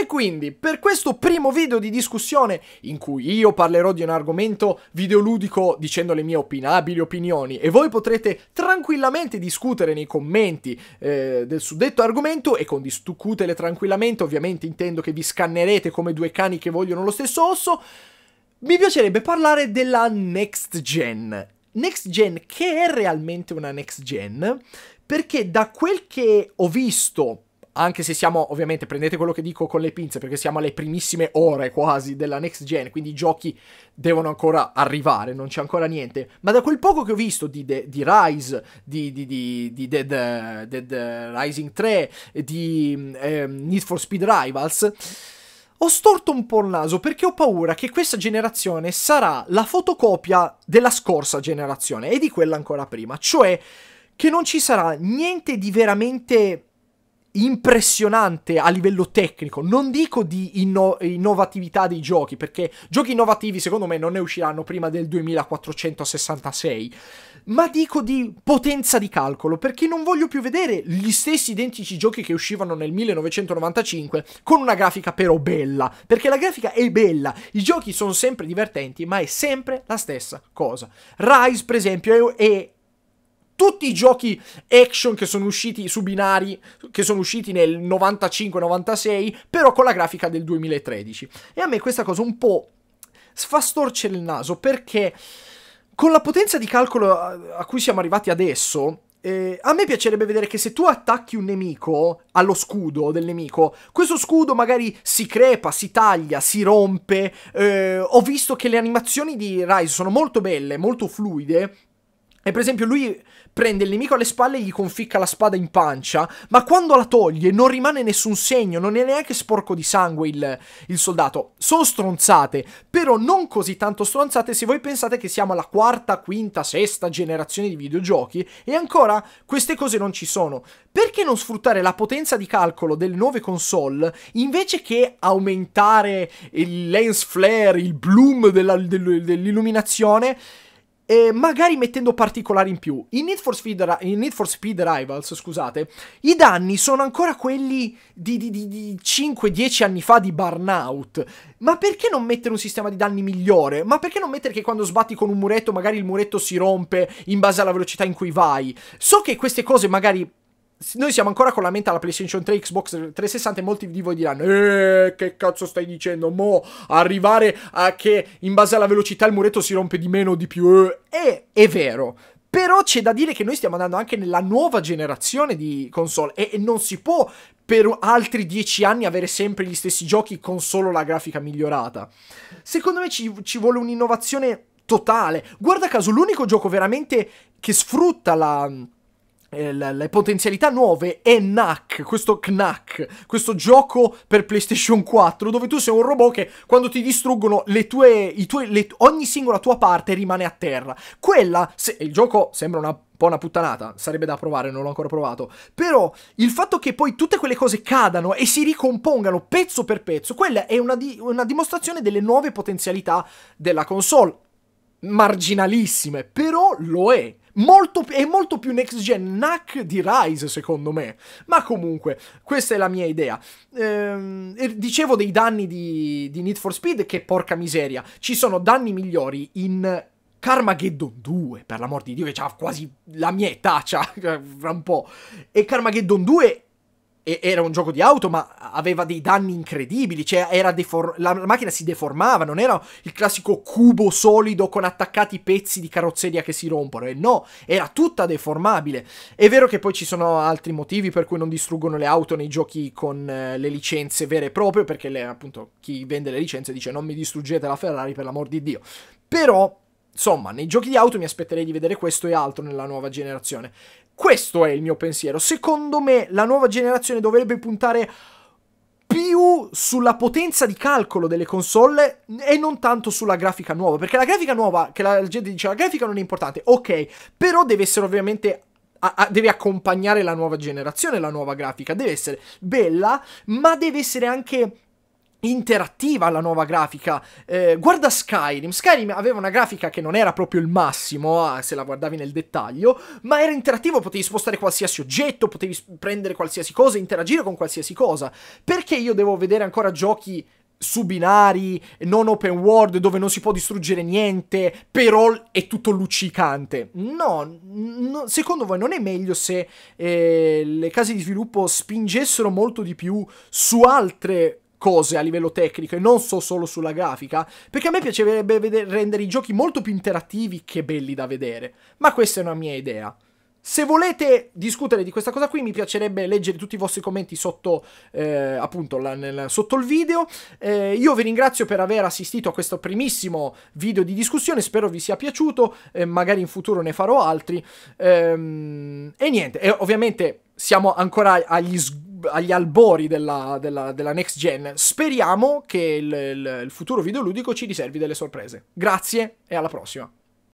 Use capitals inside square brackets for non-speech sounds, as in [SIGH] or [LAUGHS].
E quindi, per questo primo video di discussione, in cui io parlerò di un argomento videoludico dicendo le mie opinabili opinioni, e voi potrete tranquillamente discutere nei commenti eh, del suddetto argomento, e con discutele tranquillamente ovviamente intendo che vi scannerete come due cani che vogliono lo stesso osso, mi piacerebbe parlare della next gen. Next gen che è realmente una next gen, perché da quel che ho visto anche se siamo, ovviamente, prendete quello che dico con le pinze, perché siamo alle primissime ore quasi della next gen, quindi i giochi devono ancora arrivare, non c'è ancora niente. Ma da quel poco che ho visto di, de, di Rise, di, di, di Dead, Dead, Rising 3, di eh, Need for Speed Rivals, ho storto un po' il naso perché ho paura che questa generazione sarà la fotocopia della scorsa generazione e di quella ancora prima, cioè che non ci sarà niente di veramente impressionante a livello tecnico. Non dico di inno innovatività dei giochi, perché giochi innovativi secondo me non ne usciranno prima del 2466, ma dico di potenza di calcolo, perché non voglio più vedere gli stessi identici giochi che uscivano nel 1995 con una grafica però bella, perché la grafica è bella, i giochi sono sempre divertenti, ma è sempre la stessa cosa. Rise, per esempio, è, è tutti i giochi action che sono usciti su binari, che sono usciti nel 95-96, però con la grafica del 2013. E a me questa cosa un po' fa storcere il naso perché con la potenza di calcolo a cui siamo arrivati adesso, eh, a me piacerebbe vedere che se tu attacchi un nemico allo scudo del nemico, questo scudo magari si crepa, si taglia, si rompe. Eh, ho visto che le animazioni di Rise sono molto belle, molto fluide, e per esempio lui prende il nemico alle spalle e gli conficca la spada in pancia, ma quando la toglie non rimane nessun segno, non è neanche sporco di sangue il, il soldato. Sono stronzate, però non così tanto stronzate se voi pensate che siamo alla quarta, quinta, sesta generazione di videogiochi e ancora queste cose non ci sono. Perché non sfruttare la potenza di calcolo delle nuove console invece che aumentare il lens flare, il bloom dell'illuminazione? eh, magari mettendo particolari in più. In Need for Speed, in Need for Speed Rivals, scusate, i danni sono ancora quelli di, di, di, di 5-10 anni fa di Burnout. Ma perché non mettere un sistema di danni migliore? Ma perché non mettere che quando sbatti con un muretto magari il muretto si rompe in base alla velocità in cui vai? So che queste cose magari noi siamo ancora con la mente alla PlayStation 3, Xbox 360 e molti di voi diranno Eeeh, che cazzo stai dicendo? Mo, arrivare a che in base alla velocità il muretto si rompe di meno o di più E eh, è vero, però c'è da dire che noi stiamo andando anche nella nuova generazione di console e non si può per altri dieci anni avere sempre gli stessi giochi con solo la grafica migliorata. Secondo me ci, ci vuole un'innovazione totale. Guarda caso, l'unico gioco veramente che sfrutta la eh, le potenzialità nuove è Knack, questo Knack, questo gioco per PlayStation 4 dove tu sei un robot che quando ti distruggono le tue, tue le, ogni singola tua parte rimane a terra. Quella, se, il gioco sembra una po' una puttanata, sarebbe da provare, non l'ho ancora provato. Però il fatto che poi tutte quelle cose cadano e si ricompongano pezzo per pezzo, quella è una, di, una dimostrazione delle nuove potenzialità della console. Marginalissime, però lo è. Molto, è molto più next gen NAC di Rise, secondo me. Ma comunque, questa è la mia idea. Ehm, dicevo dei danni di, di Need for Speed, che porca miseria. Ci sono danni migliori in Carmageddon 2, per l'amor di Dio, che ha quasi la mia età, c'ha [LAUGHS] un po'. E Carmageddon 2 e era un gioco di auto, ma aveva dei danni incredibili. Cioè, la macchina si deformava, non era il classico cubo solido con attaccati pezzi di carrozzeria che si rompono. E eh, no, era tutta deformabile. È vero che poi ci sono altri motivi per cui non distruggono le auto nei giochi con eh, le licenze vere e proprie, perché le, appunto chi vende le licenze dice non mi distruggete la Ferrari per l'amor di Dio. Però. Insomma, nei giochi di auto mi aspetterei di vedere questo e altro nella nuova generazione. Questo è il mio pensiero. Secondo me la nuova generazione dovrebbe puntare più sulla potenza di calcolo delle console e non tanto sulla grafica nuova, perché la grafica nuova, che la gente dice, la grafica non è importante, ok, però deve essere ovviamente a, a, deve accompagnare la nuova generazione, la nuova grafica, deve essere bella, ma deve essere anche interattiva la nuova grafica. Eh, guarda Skyrim. Skyrim aveva una grafica che non era proprio il massimo, ah, se la guardavi nel dettaglio, ma era interattivo, potevi spostare qualsiasi oggetto, potevi prendere qualsiasi cosa, interagire con qualsiasi cosa. Perché io devo vedere ancora giochi su binari, non open world, dove non si può distruggere niente, però è tutto luccicante. No, no secondo voi non è meglio se eh, le case di sviluppo spingessero molto di più su altre cose a livello tecnico e non so solo sulla grafica, perché a me piacerebbe vedere, rendere i giochi molto più interattivi che belli da vedere, ma questa è una mia idea. Se volete discutere di questa cosa qui, mi piacerebbe leggere tutti i vostri commenti sotto, eh, appunto, la, nel, sotto il video. Eh, io vi ringrazio per aver assistito a questo primissimo video di discussione, spero vi sia piaciuto, eh, magari in futuro ne farò altri. Ehm, e niente, e ovviamente siamo ancora agli sgoccioli agli albori della, della, della, next gen. Speriamo che il, il, il futuro videoludico ci riservi delle sorprese. Grazie e alla prossima.